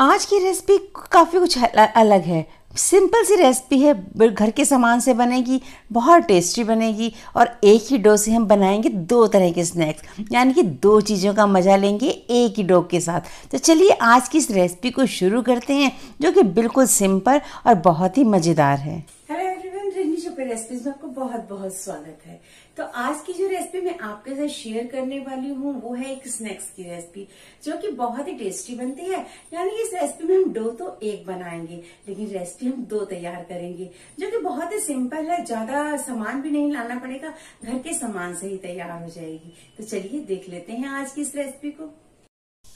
आज की रेसिपी काफ़ी कुछ अलग है सिंपल सी रेसिपी है घर के सामान से बनेगी बहुत टेस्टी बनेगी और एक ही डो से हम बनाएंगे दो तरह के स्नैक्स यानी कि दो चीज़ों का मज़ा लेंगे एक ही डो के साथ तो चलिए आज की इस रेसिपी को शुरू करते हैं जो कि बिल्कुल सिंपल और बहुत ही मज़ेदार है पे रेसिपीज में आपको बहुत बहुत स्वागत है तो आज की जो रेसिपी मैं आपके साथ शेयर करने वाली हूँ वो है एक स्नैक्स की रेसिपी जो कि बहुत ही टेस्टी बनती है यानी इस रेसिपी में हम डो तो एक बनाएंगे लेकिन रेसिपी हम दो तैयार करेंगे जो कि बहुत ही सिंपल है ज्यादा सामान भी नहीं लाना पड़ेगा घर के सामान से ही तैयार हो जाएगी तो चलिए देख लेते हैं आज की इस रेसिपी को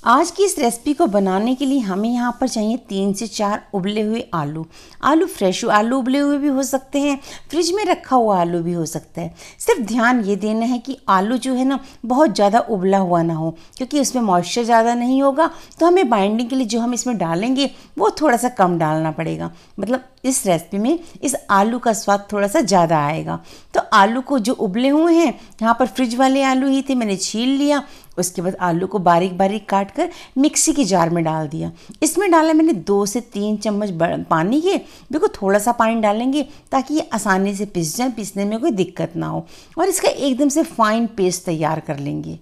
आज की इस रेसिपी को बनाने के लिए हमें यहाँ पर चाहिए तीन से चार उबले हुए आलू आलू फ्रेश आलू उबले हुए भी हो सकते हैं फ्रिज में रखा हुआ आलू भी हो सकता है सिर्फ ध्यान ये देना है कि आलू जो है ना बहुत ज़्यादा उबला हुआ ना हो क्योंकि उसमें मॉइस्चर ज़्यादा नहीं होगा तो हमें बाइंडिंग के लिए जो हम इसमें डालेंगे वो थोड़ा सा कम डालना पड़ेगा मतलब इस रेसिपी में इस आलू का स्वाद थोड़ा सा ज़्यादा आएगा तो आलू को जो उबले हुए हैं यहाँ पर फ्रिज वाले आलू ही थे मैंने छील लिया उसके बाद आलू को बारीक बारीक काट कर मिक्सी की जार में डाल दिया इसमें डाला मैंने दो से तीन चम्मच पानी के देखो थोड़ा सा पानी डालेंगे ताकि ये आसानी से पिस जाए पीसने में कोई दिक्कत ना हो और इसका एकदम से फाइन पेस्ट तैयार कर लेंगे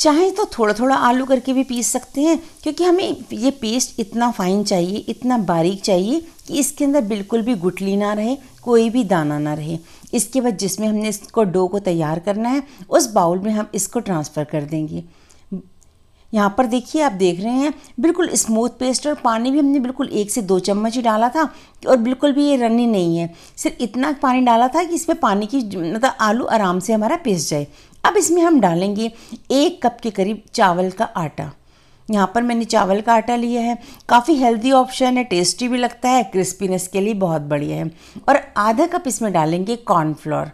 चाहे तो थोड़ा थोड़ा आलू करके भी पीस सकते हैं क्योंकि हमें ये पेस्ट इतना फाइन चाहिए इतना बारीक चाहिए कि इसके अंदर बिल्कुल भी गुटली ना रहे कोई भी दाना ना रहे इसके बाद जिसमें हमने इसको डो को तैयार करना है उस बाउल में हम इसको ट्रांसफ़र कर देंगे यहाँ पर देखिए आप देख रहे हैं बिल्कुल स्मूथ पेस्ट और पानी भी हमने बिल्कुल एक से दो चम्मच ही डाला था और बिल्कुल भी ये रनी नहीं है सिर्फ इतना पानी डाला था कि इसमें पानी की मतलब आलू आराम से हमारा पिस जाए अब इसमें हम डालेंगे एक कप के करीब चावल का आटा यहाँ पर मैंने चावल का आटा लिया है काफ़ी हेल्दी ऑप्शन है टेस्टी भी लगता है क्रिस्पीनेस के लिए बहुत बढ़िया है और आधा कप इसमें डालेंगे कॉर्नफ्लोर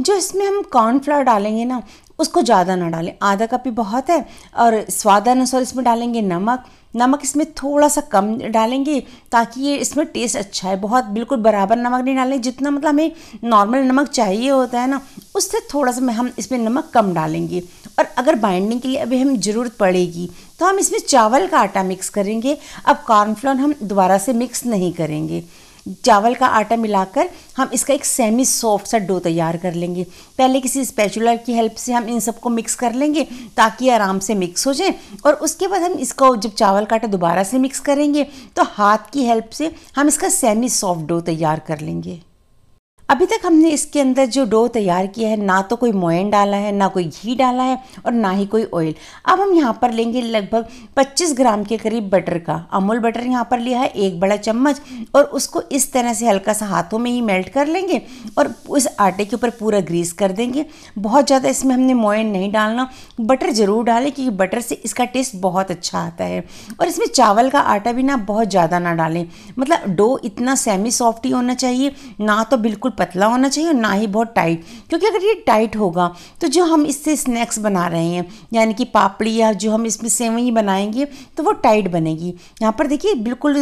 जो इसमें हम कॉर्नफ्लावर डालेंगे ना उसको ज़्यादा ना डालें आधा कप ही बहुत है और स्वादानुसार इसमें डालेंगे नमक नमक इसमें थोड़ा सा कम डालेंगे ताकि ये इसमें टेस्ट अच्छा है बहुत बिल्कुल बराबर नमक नहीं डालेंगे जितना मतलब हमें नॉर्मल नमक चाहिए होता है ना उससे थोड़ा सा हम इसमें नमक कम डालेंगे और अगर बाइंडिंग के लिए अभी हम ज़रूरत पड़ेगी तो हम इसमें चावल का आटा मिक्स करेंगे अब कॉर्नफ्लोर हम दोबारा से मिक्स नहीं करेंगे चावल का आटा मिलाकर हम इसका एक सेमी सॉफ्ट सा डो तैयार कर लेंगे पहले किसी स्पेचुलर की हेल्प से हम इन सबको मिक्स कर लेंगे ताकि आराम से मिक्स हो जाए और उसके बाद हम इसको जब चावल का आटा दोबारा से मिक्स करेंगे तो हाथ की हेल्प से हम इसका सेमी सॉफ्ट डो तैयार कर लेंगे अभी तक हमने इसके अंदर जो डो तैयार किया है ना तो कोई मोयन डाला है ना कोई घी डाला है और ना ही कोई ऑयल अब हम यहाँ पर लेंगे लगभग 25 ग्राम के करीब बटर का अमूल बटर यहाँ पर लिया है एक बड़ा चम्मच और उसको इस तरह से हल्का सा हाथों में ही मेल्ट कर लेंगे और उस आटे के ऊपर पूरा ग्रीस कर देंगे बहुत ज़्यादा इसमें हमने मोयन नहीं डालना बटर ज़रूर डालें क्योंकि बटर से इसका टेस्ट बहुत अच्छा आता है और इसमें चावल का आटा भी ना बहुत ज़्यादा ना डालें मतलब डो इतना सेमी सॉफ्ट ही होना चाहिए ना तो बिल्कुल पतला होना चाहिए और ना ही बहुत टाइट क्योंकि अगर ये टाइट होगा तो जो हम इससे स्नैक्स बना रहे हैं यानी कि पापड़ी या जो हम इसमें सेवई बनाएंगे तो वो टाइट बनेगी यहाँ पर देखिए बिल्कुल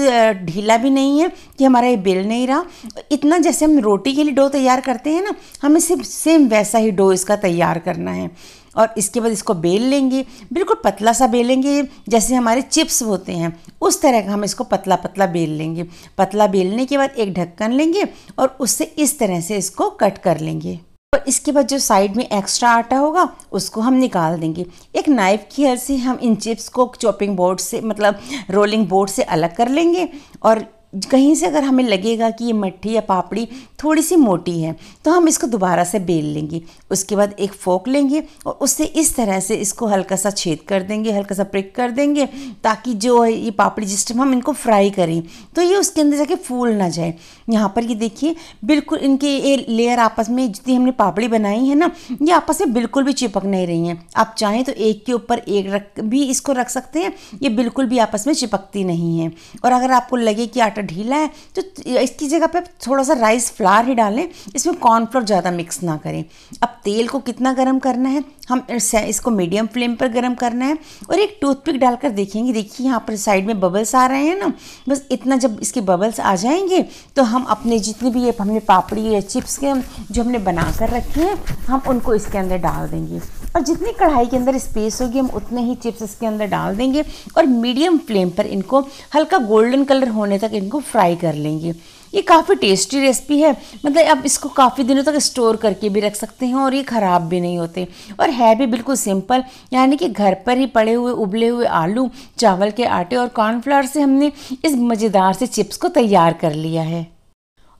ढीला भी नहीं है कि हमारा ये बेल नहीं रहा इतना जैसे हम रोटी के लिए डो तैयार करते हैं ना हमें सिर्फ सेम वैसा ही डो इसका तैयार करना है और इसके बाद इसको बेल लेंगे बिल्कुल पतला सा बेलेंगे जैसे हमारे चिप्स होते हैं उस तरह का हम इसको पतला पतला बेल लेंगे पतला बेलने के बाद एक ढक्कन लेंगे और उससे इस तरह से इसको कट कर लेंगे और तो इसके बाद जो साइड में एक्स्ट्रा आटा होगा उसको हम निकाल देंगे एक नाइफ़ की हेल्प से हम इन चिप्स को चॉपिंग बोर्ड से मतलब रोलिंग बोर्ड से अलग कर लेंगे और कहीं से अगर हमें लगेगा कि ये मट्ठी या पापड़ी थोड़ी सी मोटी है तो हम इसको दोबारा से बेल लेंगे उसके बाद एक फोक लेंगे और उससे इस तरह से इसको हल्का सा छेद कर देंगे हल्का सा प्रिक कर देंगे ताकि जो है ये पापड़ी जिस टाइम हम इनको फ्राई करें तो ये उसके अंदर जाके फूल ना जाए यहाँ पर ये देखिए बिल्कुल इनके ये लेयर आपस में जितनी हमने पापड़ी बनाई है ना ये आपस में बिल्कुल भी चिपक नहीं रही हैं आप चाहें तो एक के ऊपर एक रख भी इसको रख सकते हैं ये बिल्कुल भी आपस में चिपकती नहीं है और अगर आपको लगे कि आटा आटा ढीला है तो इसकी जगह पे थोड़ा सा राइस फ्लावर ही डालें इसमें कॉर्नफ्लोर ज़्यादा मिक्स ना करें अब तेल को कितना गर्म करना है हम इसको मीडियम फ्लेम पर गर्म करना है और एक टूथपिक डालकर देखेंगे देखिए यहाँ पर साइड में बबल्स आ रहे हैं ना बस इतना जब इसके बबल्स आ जाएंगे तो हम अपने जितने भी ये हमने पापड़ी या चिप्स के जो हमने बना कर रखे हैं हम उनको इसके अंदर डाल देंगे और जितनी कढ़ाई के अंदर स्पेस होगी हम उतने ही चिप्स इसके अंदर डाल देंगे और मीडियम फ्लेम पर इनको हल्का गोल्डन कलर होने तक इनको फ्राई कर लेंगे ये काफ़ी टेस्टी रेसिपी है मतलब आप इसको काफ़ी दिनों तक स्टोर करके भी रख सकते हैं और ये ख़राब भी नहीं होते और है भी बिल्कुल सिंपल यानी कि घर पर ही पड़े हुए उबले हुए आलू चावल के आटे और कॉर्नफ्लावर से हमने इस मज़ेदार से चिप्स को तैयार कर लिया है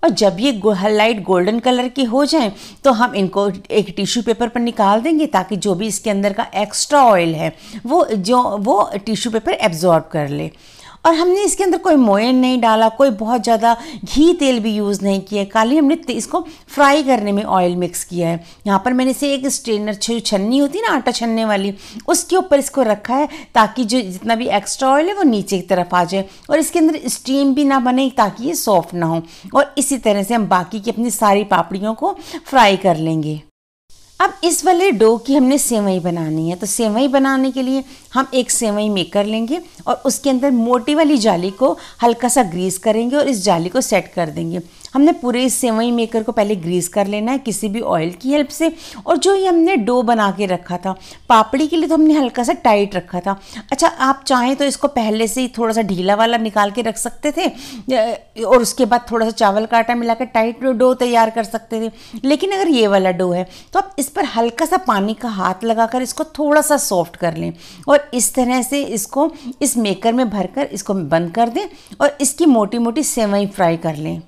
और जब ये लाइट गोल्डन कलर की हो जाए तो हम इनको एक टिश्यू पेपर पर निकाल देंगे ताकि जो भी इसके अंदर का एक्स्ट्रा ऑयल है वो जो वो टिश्यू पेपर एब्जॉर्ब कर ले और हमने इसके अंदर कोई मोयन नहीं डाला कोई बहुत ज़्यादा घी तेल भी यूज़ नहीं किया खाली हमने इसको फ्राई करने में ऑयल मिक्स किया है यहाँ पर मैंने इसे एक स्ट्रेनर छन्नी होती है ना आटा छनने वाली उसके ऊपर इसको रखा है ताकि जो जितना भी एक्स्ट्रा ऑयल है वो नीचे की तरफ आ जाए और इसके अंदर स्टीम भी ना बने ताकि ये सॉफ्ट ना हो और इसी तरह से हम बाकी की अपनी सारी पापड़ियों को फ्राई कर लेंगे अब इस वाले डो की हमने सेवई बनानी है तो सेवई बनाने के लिए हम एक सेवई मेकर लेंगे और उसके अंदर मोटी वाली जाली को हल्का सा ग्रीस करेंगे और इस जाली को सेट कर देंगे हमने पूरे इस सेवई मेकर को पहले ग्रीस कर लेना है किसी भी ऑयल की हेल्प से और जो ये हमने डो बना के रखा था पापड़ी के लिए तो हमने हल्का सा टाइट रखा था अच्छा आप चाहें तो इसको पहले से ही थोड़ा सा ढीला वाला निकाल के रख सकते थे और उसके बाद थोड़ा सा चावल का आटा मिला के टाइट डो तैयार कर सकते थे लेकिन अगर ये वाला डो है तो आप इस पर हल्का सा पानी का हाथ लगाकर इसको थोड़ा सा सॉफ्ट कर लें और इस तरह से इसको इस मेकर में भरकर इसको बंद कर दें और इसकी मोटी मोटी सेवई फ्राई कर लें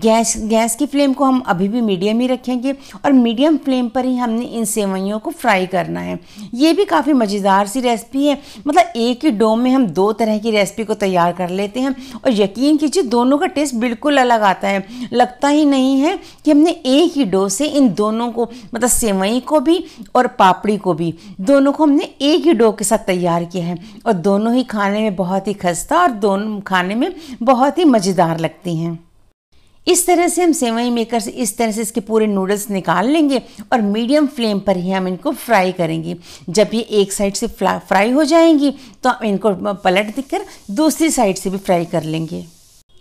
गैस गैस की फ्लेम को हम अभी भी मीडियम ही रखेंगे और मीडियम फ्लेम पर ही हमने इन सेवैयों को फ्राई करना है ये भी काफ़ी मज़ेदार सी रेसिपी है मतलब एक ही डो में हम दो तरह की रेसिपी को तैयार कर लेते हैं और यकीन कीजिए दोनों का टेस्ट बिल्कुल अलग आता है लगता ही नहीं है कि हमने एक ही डो से इन दोनों को मतलब सेवई को भी और पापड़ी को भी दोनों को हमने एक ही डो के साथ तैयार किया है और दोनों ही खाने में बहुत ही खस्ता और दोनों खाने में बहुत ही मज़ेदार लगती हैं इस तरह से हम सेवई मेकर से इस तरह से इसके पूरे नूडल्स निकाल लेंगे और मीडियम फ्लेम पर ही हम इनको फ्राई करेंगे जब ये एक साइड से फ्राई हो जाएंगी तो हम इनको पलट कर दूसरी साइड से भी फ्राई कर लेंगे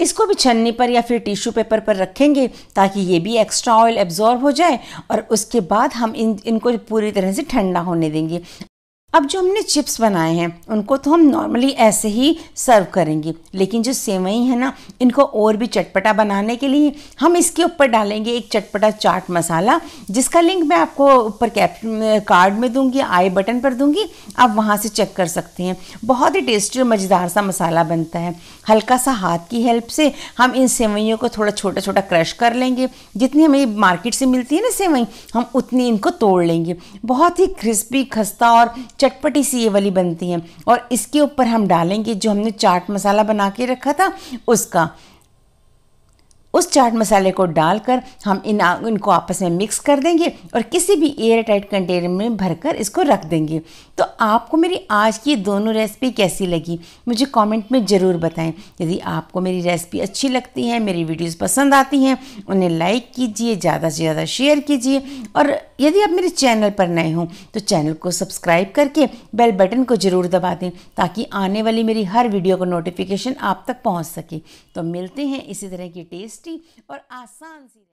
इसको भी छन्नी पर या फिर टिश्यू पेपर पर रखेंगे ताकि ये भी एक्स्ट्रा ऑयल एब्जॉर्ब हो जाए और उसके बाद हम इन इनको पूरी तरह से ठंडा होने देंगे अब जो हमने चिप्स बनाए हैं उनको तो हम नॉर्मली ऐसे ही सर्व करेंगे लेकिन जो सेवई है ना इनको और भी चटपटा बनाने के लिए हम इसके ऊपर डालेंगे एक चटपटा चाट मसाला जिसका लिंक मैं आपको ऊपर कैप कार्ड में दूंगी आई बटन पर दूंगी आप वहाँ से चेक कर सकते हैं बहुत ही टेस्टी और मज़ेदार सा मसाला बनता है हल्का सा हाथ की हेल्प से हम इन सेवइयों को थोड़ा छोटा छोटा क्रश कर लेंगे जितनी हमें मार्केट से मिलती है ना सेवई हम उतनी इनको तोड़ लेंगे बहुत ही क्रिस्पी खस्ता और चटपटी सी ये वाली बनती हैं और इसके ऊपर हम डालेंगे जो हमने चाट मसाला बना के रखा था उसका उस चाट मसाले को डालकर हम इन इनको आपस में मिक्स कर देंगे और किसी भी एयर टाइट कंटेनर में भरकर इसको रख देंगे तो आपको मेरी आज की दोनों रेसिपी कैसी लगी मुझे कमेंट में ज़रूर बताएं यदि आपको मेरी रेसिपी अच्छी लगती है मेरी वीडियोस पसंद आती हैं उन्हें लाइक कीजिए ज़्यादा से ज़्यादा शेयर कीजिए और यदि आप मेरे चैनल पर नए हों तो चैनल को सब्सक्राइब करके बेल बटन को ज़रूर दबा दें ताकि आने वाली मेरी हर वीडियो का नोटिफिकेशन आप तक पहुँच सके तो मिलते हैं इसी तरह की टेस्ट टेस्टी और आसान सी